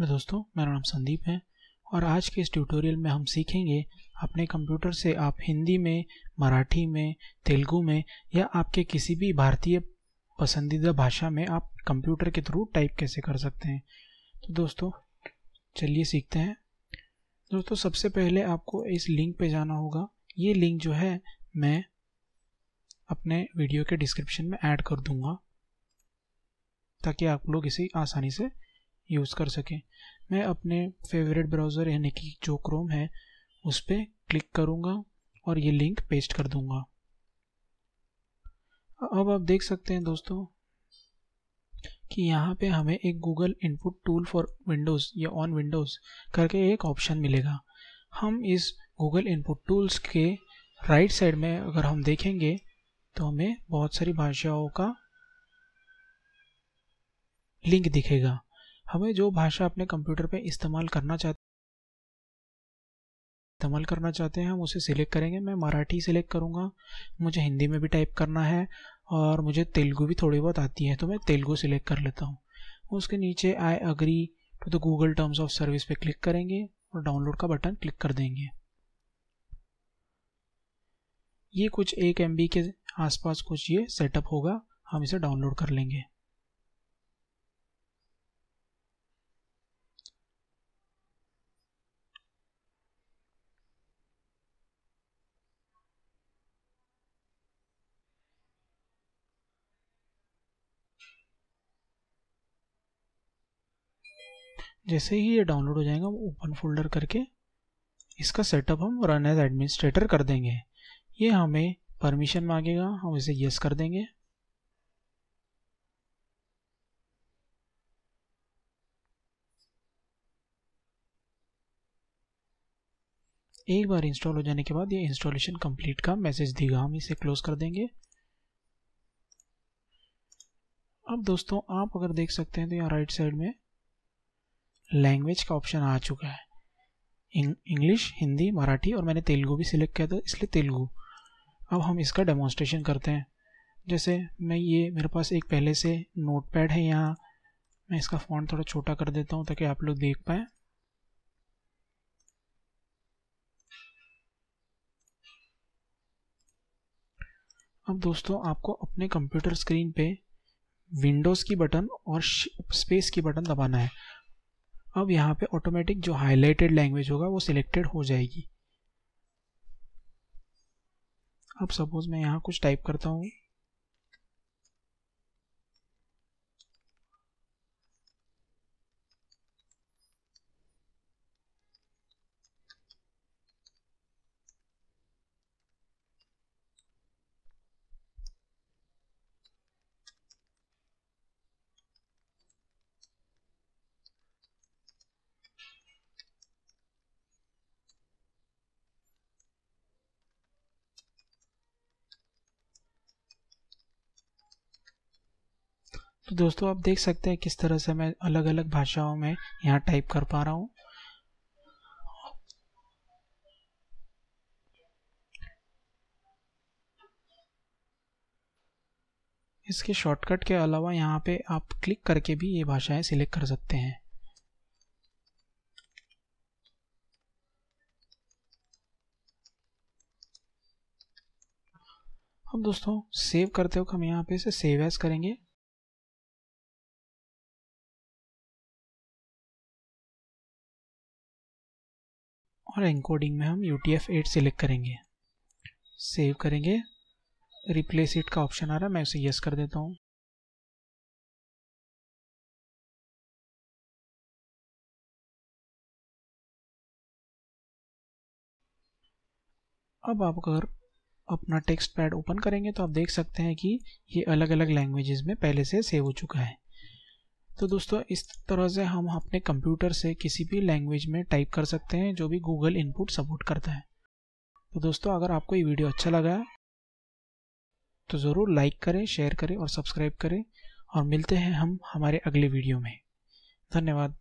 hello दोस्तों मेरा नाम संदीप है और आज के इस ट्यूटोरियल में हम सीखेंगे अपने कंप्यूटर से आप हिंदी में मराठी में तेलुगू में या आपके किसी भी भारतीय पसंदीदा भाषा में आप कंप्यूटर के थ्रू टाइप कैसे कर सकते हैं तो दोस्तों चलिए सीखते हैं दोस्तों सबसे पहले आपको इस लिंक पे जाना होगा ये लिंक जो है मैं अपने वीडियो के डिस्क्रिप्शन में ऐड कर दूंगा ताकि आप लोग इसे आसानी से यूज़ कर सकें मैं अपने फेवरेट ब्राउज़र यानी कि जो क्रोम है उस पर क्लिक करूँगा और ये लिंक पेस्ट कर दूँगा अब आप देख सकते हैं दोस्तों कि यहाँ पे हमें एक Google input tool for Windows या ऑन विंडोज़ करके एक ऑप्शन मिलेगा हम इस गूगल इनपुट टूल्स के राइट साइड में अगर हम देखेंगे तो हमें बहुत सारी भाषाओं का लिंक दिखेगा हमें जो भाषा अपने कंप्यूटर पे इस्तेमाल करना चाहते इस्तेमाल करना चाहते हैं हम उसे सिलेक्ट करेंगे मैं मराठी सिलेक्ट करूँगा मुझे हिंदी में भी टाइप करना है और मुझे तेलुगू भी थोड़ी बहुत आती है तो मैं तेलुगू सिलेक्ट कर लेता हूँ उसके नीचे I agree to the Google terms of service पे क्लिक करेंगे और डाउनलोड का बटन क्लिक कर देंगे ये कुछ एक एम के आसपास कुछ ये सेटअप होगा हम इसे डाउनलोड कर लेंगे जैसे ही ये डाउनलोड हो जाएगा ओपन फोल्डर करके इसका सेटअप हम रन एज एडमिनिस्ट्रेटर कर देंगे ये हमें परमिशन मांगेगा हम इसे यस कर देंगे एक बार इंस्टॉल हो जाने के बाद ये इंस्टॉलेशन कंप्लीट का मैसेज देगा हम इसे क्लोज कर देंगे अब दोस्तों आप अगर देख सकते हैं तो यहाँ राइट साइड में लैंग्वेज का ऑप्शन आ चुका है इंग्लिश हिंदी मराठी और मैंने तेलुगू भी सिलेक्ट किया था इसलिए तेलुगू अब हम इसका डेमोन्स्ट्रेशन करते हैं जैसे मैं ये मेरे पास एक पहले से नोट पैड है यहाँ मैं इसका फ़ॉन्ट थोड़ा छोटा कर देता हूँ ताकि आप लोग देख पाएँ अब दोस्तों आपको अपने कंप्यूटर स्क्रीन पे विंडोज़ की बटन और स्पेस की बटन दबाना है अब यहाँ पे ऑटोमेटिक जो हाईलाइटेड लैंग्वेज होगा वो सिलेक्टेड हो जाएगी अब सपोज मैं यहाँ कुछ टाइप करता हूँ तो दोस्तों आप देख सकते हैं किस तरह से मैं अलग अलग भाषाओं में यहाँ टाइप कर पा रहा हूँ इसके शॉर्टकट के अलावा यहाँ पे आप क्लिक करके भी ये भाषाएं सिलेक्ट कर सकते हैं अब दोस्तों सेव करते वक्त हम यहाँ पे इसे सेव एज करेंगे और एनकोडिंग में हम यू टी एफ सिलेक्ट करेंगे सेव करेंगे रिप्लेस इट का ऑप्शन आ रहा है मैं उसे यस कर देता हूँ अब आप अगर अपना टेक्स्ट पैड ओपन करेंगे तो आप देख सकते हैं कि ये अलग अलग लैंग्वेजेस में पहले से सेव हो चुका है तो दोस्तों इस तरह से हम अपने कंप्यूटर से किसी भी लैंग्वेज में टाइप कर सकते हैं जो भी गूगल इनपुट सपोर्ट करता है तो दोस्तों अगर आपको ये वीडियो अच्छा लगा है तो ज़रूर लाइक करें शेयर करें और सब्सक्राइब करें और मिलते हैं हम हमारे अगले वीडियो में धन्यवाद